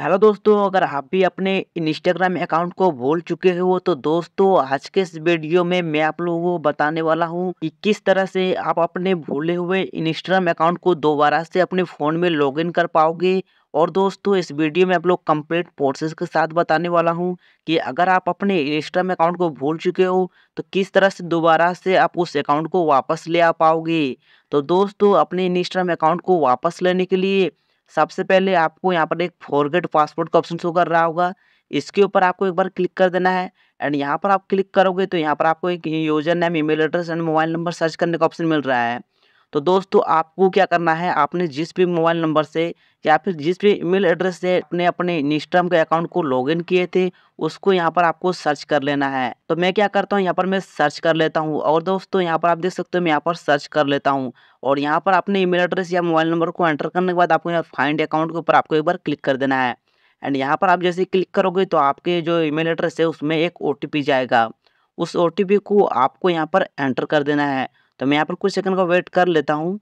hello दोस्तों अगर आप भी अपने इंस्टाग्राम अकाउंट को भूल चुके हो तो दोस्तों आज के इस वीडियो में मैं आप लोगों को बताने वाला हूं कि किस तरह से आप अपने भूले हुए इंस्टाग्राम अकाउंट को दोबारा से अपने फ़ोन में लॉगिन कर पाओगे और दोस्तों इस वीडियो में आप लोग कंप्लीट प्रोसेस के साथ बताने वाला हूँ कि अगर आप अपने इंस्टाग्राम अकाउंट को भूल चुके हो तो किस तरह से दोबारा से आप उस अकाउंट को वापस ले आ पाओगे तो दोस्तों अपने इंस्टाग्राम अकाउंट को वापस लेने के लिए सबसे पहले आपको यहाँ पर एक फॉरगेट पासपोर्ट का ऑप्शन शो कर रहा होगा इसके ऊपर आपको एक बार क्लिक कर देना है एंड यहाँ पर आप क्लिक करोगे तो यहाँ पर आपको एक user name email address and mobile number search करने का ऑप्शन मिल रहा है तो दोस्तों आपको क्या करना है आपने जिस भी मोबाइल नंबर से या फिर जिस भी ईमेल एड्रेस से अपने अपने इंस्टाग्राम के अकाउंट को लॉगिन किए थे उसको यहाँ पर आपको सर्च कर लेना है तो मैं क्या करता हूँ यहाँ पर मैं सर्च कर लेता हूँ और दोस्तों यहाँ पर आप देख सकते हो मैं यहाँ पर सर्च कर लेता हूँ और यहाँ पर अपने ईमेल एड्रेस या मोबाइल नंबर को एंटर करने के बाद आपको यहाँ फाइंड अकाउंट के ऊपर आपको एक बार क्लिक कर देना है एंड यहाँ पर आप जैसे क्लिक करोगे तो आपके जो ईमेल एड्रेस है उसमें एक ओ जाएगा उस ओ को आपको यहाँ पर एंटर कर देना है तो मैं यहाँ पर कुछ सेकंड का वेट कर लेता हूँ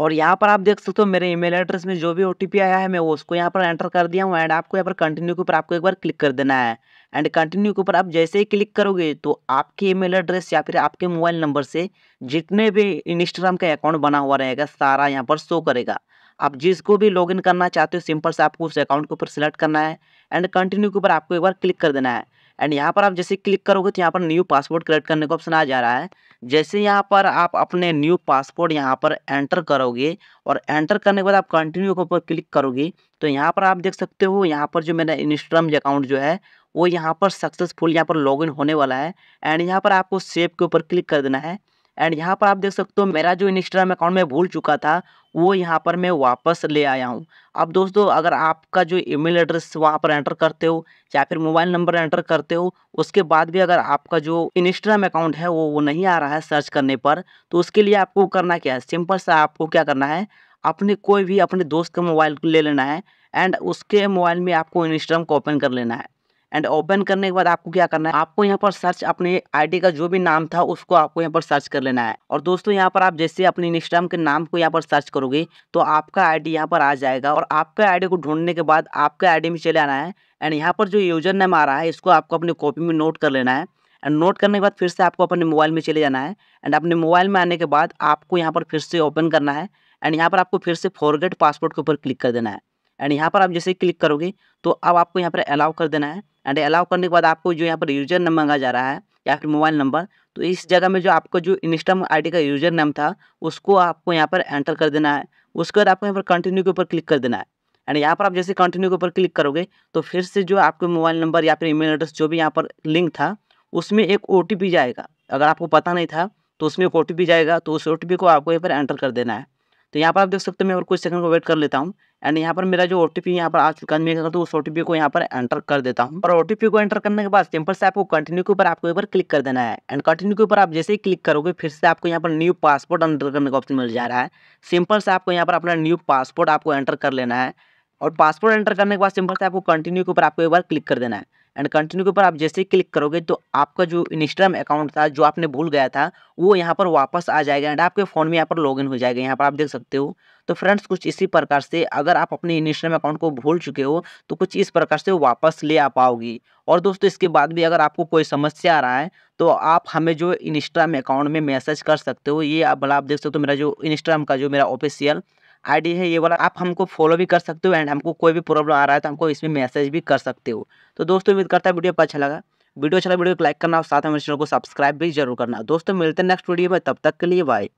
और यहाँ पर आप देख सकते हो मेरे ईमेल एड्रेस में जो भी ओ आया है मैं उसको यहाँ पर एंटर कर दिया हूँ एंड आपको यहाँ पर कंटिन्यू के ऊपर आपको एक बार क्लिक कर देना है एंड कंटिन्यू के ऊपर आप जैसे ही क्लिक करोगे तो आपके ईमेल एड्रेस या फिर आपके मोबाइल नंबर से जितने भी इंस्टाग्राम का अकाउंट बना हुआ रहेगा सारा यहाँ पर शो करेगा आप जिसको भी लॉग करना चाहते हो सिंपल से आपको उस अकाउंट के ऊपर सिलेक्ट करना है एंड कंटिन्यू के ऊपर आपको एक बार क्लिक कर देना है एंड यहाँ पर आप जैसे क्लिक करोगे तो यहाँ पर न्यू पासपोर्ट क्रिएट करने का ऑप्शन आ जा रहा है जैसे यहाँ पर आप अपने न्यू पासपोर्ट यहाँ पर एंटर करोगे और एंटर करने के बाद आप कंटिन्यू के ऊपर क्लिक करोगे तो यहाँ पर आप देख सकते हो यहाँ पर जो मेरा इंस्टाग्राम अकाउंट जो है वो यहाँ पर सक्सेसफुल यहाँ पर इन होने वाला है एंड यहाँ पर आपको सेव के ऊपर क्लिक कर देना है एंड यहाँ पर आप देख सकते हो मेरा जो इंस्टाग्राम अकाउंट में भूल चुका था वो यहाँ पर मैं वापस ले आया हूँ अब दोस्तों अगर आपका जो ईमेल एड्रेस वहाँ पर एंटर करते हो या फिर मोबाइल नंबर एंटर करते हो उसके बाद भी अगर आपका जो इंस्टाग्राम अकाउंट है वो वो नहीं आ रहा है सर्च करने पर तो उसके लिए आपको करना क्या है सिंपल सा आपको क्या करना है अपने कोई भी अपने दोस्त का मोबाइल ले लेना है एंड उसके मोबाइल में आपको इंस्टाग्राम को ओपन कर लेना है एंड ओपन करने के बाद आपको क्या करना है आपको यहाँ पर सर्च अपने आईडी का जो भी नाम था उसको आपको यहाँ पर सर्च कर लेना है और दोस्तों यहाँ पर आप जैसे अपने इंस्टाग्राम के नाम को यहाँ पर सर्च करोगे तो आपका आईडी यहाँ पर आ जाएगा और आपका आईडी को ढूंढने के बाद आपके आईडी में चले आना है एंड यहाँ पर जो यूजर नेम आ रहा है इसको आपको अपनी कॉपी में नोट कर लेना है एंड नोट करने के बाद फिर से आपको अपने मोबाइल में चले जाना है एंड अपने मोबाइल में आने के बाद आपको यहाँ पर फिर से ओपन करना है एंड यहाँ पर आपको फिर से फॉरगेट पासपोर्ट के ऊपर क्लिक कर देना है एंड यहाँ पर आप जैसे क्लिक करोगे तो अब आपको यहाँ पर अलाउ कर देना है एंड अलाउ करने के बाद आपको जो यहाँ पर यूजर नंबर मांगा जा रहा है या फिर मोबाइल नंबर तो इस जगह में जो आपको जो इंस्टाम आईडी का यूजर नेम था उसको आपको यहाँ पर एंटर कर देना है उसके बाद आपको यहाँ पर कंटिन्यू के ऊपर क्लिक कर देना है एंड यहाँ पर आप जैसे कंटिन्यू के ऊपर क्लिक करोगे तो फिर से जो आपके मोबाइल नंबर या फिर ईमेल एड्रेस जो भी यहाँ पर लिंक था उसमें एक ओ जाएगा अगर आपको पता नहीं था तो उसमें एक ओ जाएगा तो उस ओ को आपको यहाँ पर एंटर कर देना है तो यहाँ पर आप देख सकते हो मैं और कुछ सेकंड को वेट कर लेता हूँ एंड यहाँ पर मेरा जो ओ टी यहाँ पर आ चुका है मैं क्या करता हूँ उस ओ को यहाँ पर एंटर कर देता हूँ और ओ को एंटर करने के बाद सिंपल से आपको कंटिन्यू के ऊपर आपको एक बार क्लिक कर देना है एंड कंटिन्यू के ऊपर आप जैसे ही क्लिक करोगे फिर से आपको यहाँ पर न्यू पासपोर्ट एंटर करने का ऑप्शन मिल जा रहा है सिंपल से आपको यहाँ पर अपना न्यू पासपोर्ट आपको एंटर कर लेना है और पासपोर्ट एंटर करने के बाद सिंपल से आपको कंटिन्यू के ऊपर आपको एक बार क्लिक कर देना है एंड कंटिन्यू के ऊपर आप जैसे ही क्लिक करोगे तो आपका जो इंस्टाग्राम अकाउंट था जो आपने भूल गया था वो यहाँ पर वापस आ जाएगा एंड आपके फ़ोन में यहाँ पर लॉगिन हो जाएगा यहाँ पर आप देख सकते हो तो फ्रेंड्स कुछ इसी प्रकार से अगर आप अपने इंस्टाग्राम अकाउंट को भूल चुके हो तो कुछ इस प्रकार से वापस ले आ पाओगी और दोस्तों इसके बाद भी अगर आपको कोई समस्या आ रहा है तो आप हमें जो इंस्टाग्राम अकाउंट में मैसेज कर सकते हो ये आप भला आप देख सकते हो तो मेरा जो इंस्टाग्राम का जो मेरा ऑफिशियल आईडी है ये वाला आप हमको फॉलो भी कर सकते हो एंड हमको कोई भी प्रॉब्लम आ रहा है तो हमको इसमें मैसेज भी कर सकते हो तो दोस्तों उम्मीद करता है वीडियो अच्छा लगा वीडियो अच्छा लगा वीडियो को लाइक करना और साथ में चैनल को सब्सक्राइब भी जरूर करना दोस्तों मिलते हैं नेक्स्ट वीडियो में तब तक के लिए बाय